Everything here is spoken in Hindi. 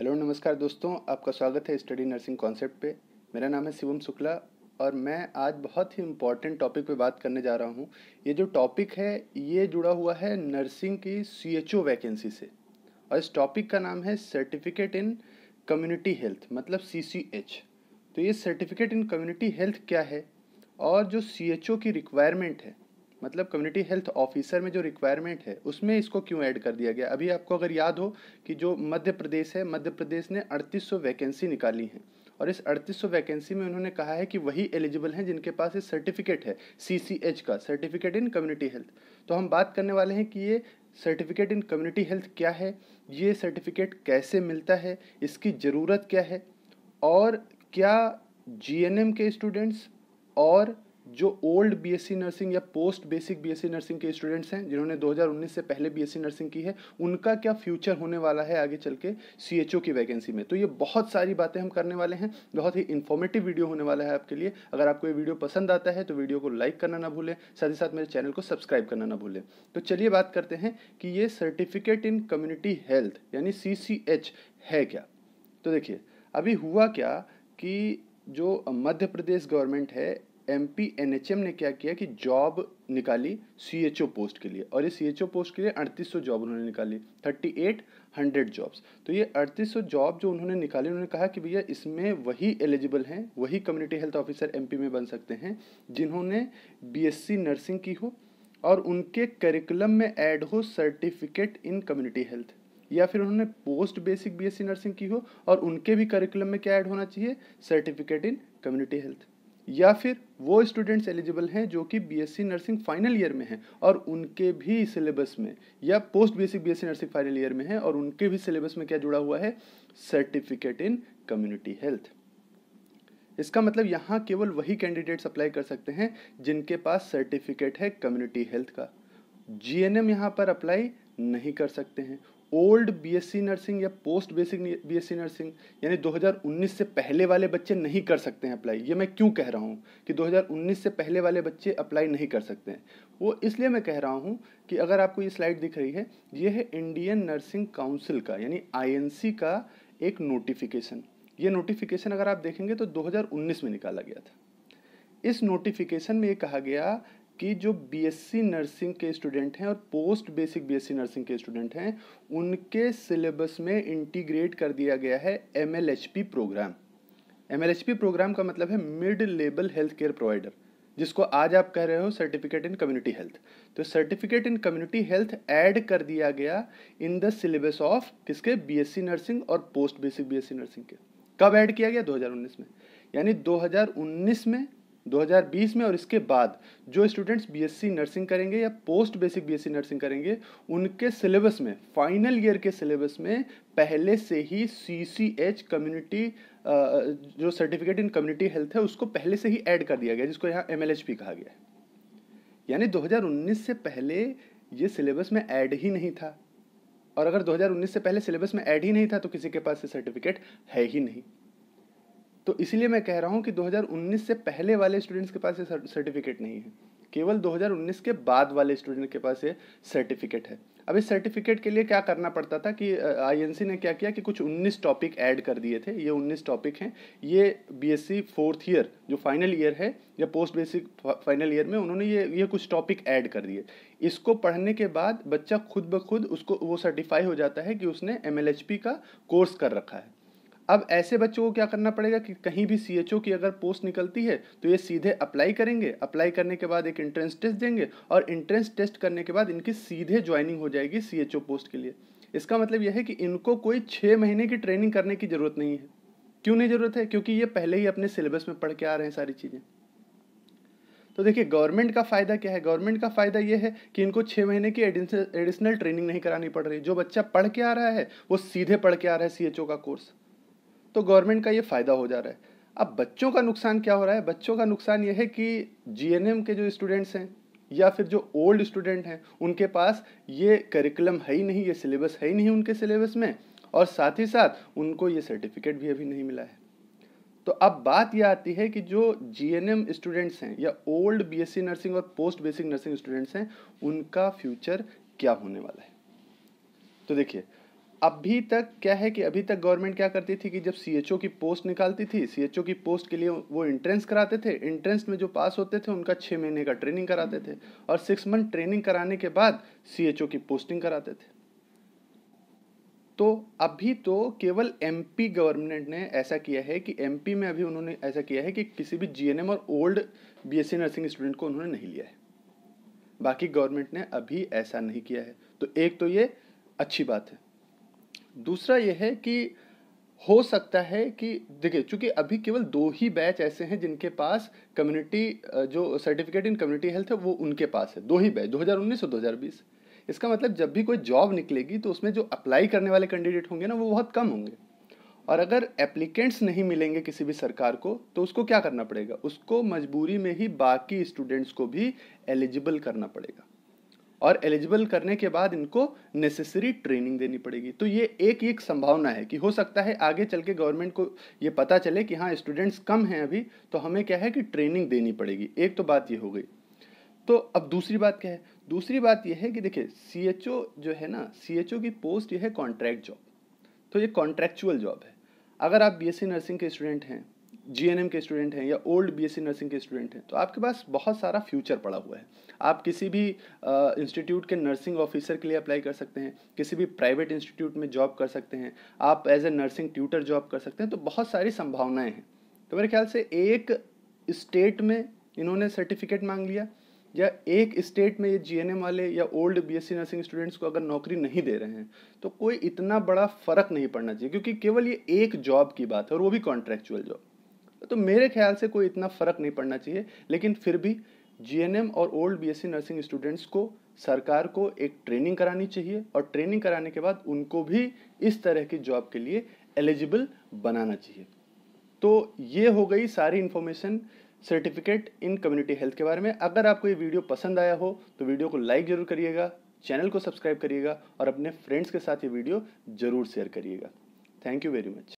हेलो नमस्कार दोस्तों आपका स्वागत है स्टडी नर्सिंग कॉन्सेप्ट पे मेरा नाम है शिवम शुक्ला और मैं आज बहुत ही इम्पॉर्टेंट टॉपिक पे बात करने जा रहा हूँ ये जो टॉपिक है ये जुड़ा हुआ है नर्सिंग की सी एच ओ वैकेंसी से और इस टॉपिक का नाम है सर्टिफिकेट इन कम्युनिटी हेल्थ मतलब सी सी एच तो ये सर्टिफिकेट इन कम्युनिटी हेल्थ क्या है और जो सी एच ओ की रिक्वायरमेंट है मतलब कम्युनिटी हेल्थ ऑफिसर में जो रिक्वायरमेंट है उसमें इसको क्यों ऐड कर दिया गया अभी आपको अगर याद हो कि जो मध्य प्रदेश है मध्य प्रदेश ने अड़तीस वैकेंसी निकाली हैं और इस अड़तीस वैकेंसी में उन्होंने कहा है कि वही एलिजिबल हैं जिनके पास ये सर्टिफिकेट है सी का सर्टिफिकेट इन कम्युनिटी हेल्थ तो हम बात करने वाले हैं कि ये सर्टिफिकेट इन कम्युनिटी हेल्थ क्या है ये सर्टिफिकेट कैसे मिलता है इसकी ज़रूरत क्या है और क्या जी के स्टूडेंट्स और जो ओल्ड बीएससी नर्सिंग या पोस्ट बेसिक बीएससी नर्सिंग के स्टूडेंट्स हैं जिन्होंने 2019 से पहले बीएससी नर्सिंग की है उनका क्या फ्यूचर होने वाला है आगे चल के सी की वैकेंसी में तो ये बहुत सारी बातें हम करने वाले हैं बहुत ही इन्फॉर्मेटिव वीडियो होने वाला है आपके लिए अगर आपको ये वीडियो पसंद आता है तो वीडियो को लाइक करना ना भूलें साथ ही साथ मेरे चैनल को सब्सक्राइब करना ना भूलें तो चलिए बात करते हैं कि ये सर्टिफिकेट इन कम्युनिटी हेल्थ यानी सी है क्या तो देखिए अभी हुआ क्या कि जो मध्य प्रदेश गवर्नमेंट है एच एनएचएम ने क्या किया कि जॉब निकाली ओ पोस्ट के लिए और ये ओ पोस्ट के लिए अड़तीस सौ जॉब उन्होंने निकाली थर्टी एट हंड्रेड जॉब्स तो ये अड़तीस सौ जॉब जो उन्होंने निकाली उन्होंने कहा कि भैया इसमें वही एलिजिबल हैं वही कम्युनिटी हेल्थ ऑफिसर पी में बन सकते हैं जिन्होंने सी नर्सिंग की हो और उनके करिकुलम में ऐड हो सर्टिफिकेट इन कम्युनिटी हेल्थ या फिर उन्होंने पोस्ट बेसिक बीएससी नर्सिंग की हो और उनके भी करिकुलम में क्या ऐड होना चाहिए सर्टिफिकेट इन कम्युनिटी हेल्थ या फिर वो स्टूडेंट्स एलिजिबल हैं जो कि बीएससी नर्सिंग फाइनल ईयर में हैं और उनके भी सिलेबस में या post basic BSc nursing final year में हैं और उनके भी सिलेबस में क्या जुड़ा हुआ है सर्टिफिकेट इन कम्युनिटी हेल्थ इसका मतलब यहाँ केवल वही कैंडिडेट्स अप्लाई कर सकते हैं जिनके पास सर्टिफिकेट है कम्युनिटी हेल्थ का जीएनएम एन पर अप्लाई नहीं कर सकते हैं ओल्ड बीएससी नर्सिंग या पोस्ट बेसिक बीएससी नर्सिंग यानी 2019 से पहले वाले बच्चे नहीं कर सकते हैं अप्लाई ये मैं क्यों कह रहा हूँ कि 2019 से पहले वाले बच्चे अप्लाई नहीं कर सकते हैं वो इसलिए मैं कह रहा हूँ कि अगर आपको ये स्लाइड दिख रही है ये है इंडियन नर्सिंग काउंसिल का यानी आई का एक नोटिफिकेशन ये नोटिफिकेशन अगर आप देखेंगे तो दो में निकाला गया था इस नोटिफिकेशन में ये कहा गया कि जो बीएससी नर्सिंग के स्टूडेंट हैं और पोस्ट बेसिक बीएससी नर्सिंग के स्टूडेंट हैं उनके सिलेबस में इंटीग्रेट कर दिया गया है एमएलएचपी प्रोग्राम एमएलएचपी प्रोग्राम का मतलब है mid level health care provider जिसको आज आप कह रहे हो सर्टिफिकेट इन कम्युनिटी हेल्थ तो certificate in community health add कर दिया गया इन द सिलेबस ऑफ किसके बीएससी नर्सिंग और पोस्ट बेसिक बीएससी नर्सिंग के कब ऐड किया गया 2019 में यानी 2019 में 2020 में और इसके बाद जो स्टूडेंट्स बीएससी नर्सिंग करेंगे या पोस्ट बेसिक बीएससी नर्सिंग करेंगे उनके सिलेबस में फाइनल ईयर के सिलेबस में पहले से ही सी सी एच कम्युनिटी जो सर्टिफिकेट इन कम्युनिटी हेल्थ है उसको पहले से ही ऐड कर दिया गया जिसको यहाँ एम कहा गया है यानी दो से पहले ये सिलेबस में ऐड ही नहीं था और अगर 2019 से पहले सिलेबस में ऐड ही नहीं था तो किसी के पास ये सर्टिफिकेट है ही नहीं तो इसलिए मैं कह रहा हूँ कि 2019 से पहले वाले स्टूडेंट्स के पास ये सर्टिफिकेट नहीं है केवल 2019 के बाद वाले स्टूडेंट के पास ये सर्टिफिकेट है अब इस सर्टिफिकेट के लिए क्या करना पड़ता था कि आईएनसी ने क्या किया कि कुछ 19 टॉपिक ऐड कर दिए थे ये 19 टॉपिक हैं ये बीएससी फोर्थ ईयर जो फाइनल ईयर है या पोस्ट बेसिक फाइनल ईयर में उन्होंने ये ये कुछ टॉपिक ऐड कर दिए इसको पढ़ने के बाद बच्चा खुद ब खुद उसको वो सर्टिफाई हो जाता है कि उसने एम का कोर्स कर रखा है अब ऐसे बच्चों को क्या करना पड़ेगा कि कहीं भी सी की अगर पोस्ट निकलती है तो ये सीधे अप्लाई करेंगे अप्लाई करने के बाद एक इंट्रेंस टेस्ट देंगे और इंट्रेंस टेस्ट करने के बाद इनकी सीधे ज्वाइनिंग हो जाएगी सी पोस्ट के लिए इसका मतलब यह है कि इनको कोई छः महीने की ट्रेनिंग करने की ज़रूरत नहीं है क्यों नहीं ज़रूरत है क्योंकि ये पहले ही अपने सिलेबस में पढ़ के आ रहे हैं सारी चीज़ें तो देखिए गवर्नमेंट का फ़ायदा क्या है गवर्नमेंट का फ़ायदा ये है कि इनको छः महीने की एडिशनल ट्रेनिंग नहीं करानी पड़ रही जो बच्चा पढ़ के आ रहा है वो सीधे पढ़ के आ रहा है सी का कोर्स तो गवर्नमेंट का ये फ़ायदा हो जा रहा है अब बच्चों का नुकसान क्या हो रहा है बच्चों का नुकसान यह है कि जी के जो स्टूडेंट्स हैं या फिर जो ओल्ड स्टूडेंट हैं उनके पास ये करिकुलम है ही नहीं ये सिलेबस है ही नहीं उनके सिलेबस में और साथ ही साथ उनको ये सर्टिफिकेट भी अभी नहीं मिला है तो अब बात यह आती है कि जो जी स्टूडेंट्स हैं या ओल्ड बीएससी नर्सिंग और पोस्ट बेसिक नर्सिंग स्टूडेंट्स हैं उनका फ्यूचर क्या होने वाला है तो देखिए अभी तक क्या है कि अभी तक गवर्नमेंट क्या करती थी कि जब सी की पोस्ट निकालती थी सी की पोस्ट के लिए वो इंट्रेंस कराते थे इंट्रेंस में जो पास होते थे उनका छः महीने का ट्रेनिंग कराते थे और सिक्स मंथ ट्रेनिंग कराने के बाद सी की पोस्टिंग कराते थे तो अभी तो केवल एमपी गवर्नमेंट ने ऐसा किया है कि एमपी में अभी उन्होंने ऐसा किया है कि किसी भी जीएनएम और ओल्ड बीएससी नर्सिंग स्टूडेंट को उन्होंने नहीं लिया है बाकी गवर्नमेंट ने अभी ऐसा नहीं किया है तो एक तो ये अच्छी बात है दूसरा यह है कि हो सकता है कि देखिए चूंकि अभी केवल दो ही बैच ऐसे हैं जिनके पास कम्युनिटी जो सर्टिफिकेट इन कम्युनिटी हेल्थ है वो उनके पास है दो ही बैच 2019 और 2020 इसका मतलब जब भी कोई जॉब निकलेगी तो उसमें जो अप्लाई करने वाले कैंडिडेट होंगे ना वो बहुत कम होंगे और अगर एप्लीकेंट्स नहीं मिलेंगे किसी भी सरकार को तो उसको क्या करना पड़ेगा उसको मजबूरी में ही बाकी स्टूडेंट्स को भी एलिजिबल करना पड़ेगा और एलिजिबल करने के बाद इनको नेसेसरी ट्रेनिंग देनी पड़ेगी तो ये एक एक संभावना है कि हो सकता है आगे चल के गवर्नमेंट को ये पता चले कि हाँ स्टूडेंट्स कम हैं अभी तो हमें क्या है कि ट्रेनिंग देनी पड़ेगी एक तो बात ये हो गई तो अब दूसरी बात क्या है दूसरी बात यह है कि देखिए सी जो है ना सी की पोस्ट यह है कॉन्ट्रैक्ट जॉब तो ये कॉन्ट्रैक्चुअल जॉब है अगर आप बी नर्सिंग के स्टूडेंट हैं जी के स्टूडेंट हैं या ओल्ड सी नर्सिंग के स्टूडेंट हैं तो आपके पास बहुत सारा फ्यूचर पड़ा हुआ है आप किसी भी इंस्टीट्यूट के नर्सिंग ऑफिसर के लिए अप्लाई कर सकते हैं किसी भी प्राइवेट इंस्टीट्यूट में जॉब कर सकते हैं आप as a nursing tutor job कर सकते हैं तो बहुत सारी संभावनाएँ हैं तो मेरे ख्याल से एक स्टेट में इन्होंने सर्टिफिकेट मांग लिया या एक स्टेट में ये जीएनएम वाले या ओल्ड बीएससी नर्सिंग स्टूडेंट्स को अगर नौकरी नहीं दे रहे हैं तो कोई इतना बड़ा फ़र्क नहीं पड़ना चाहिए क्योंकि केवल ये एक जॉब की बात है और वो भी कॉन्ट्रैक्चुअल जॉब तो मेरे ख्याल से कोई इतना फ़र्क नहीं पड़ना चाहिए लेकिन फिर भी जीएनएम और ओल्ड बीएससी नर्सिंग स्टूडेंट्स को सरकार को एक ट्रेनिंग करानी चाहिए और ट्रेनिंग कराने के बाद उनको भी इस तरह की जॉब के लिए एलिजिबल बनाना चाहिए तो ये हो गई सारी information certificate in community health के बारे में अगर आपको ये वीडियो पसंद आया हो तो वीडियो को लाइक ज़रूर करिएगा चैनल को सब्सक्राइब करिएगा और अपने फ्रेंड्स के साथ ये वीडियो ज़रूर शेयर करिएगा थैंक यू वेरी मच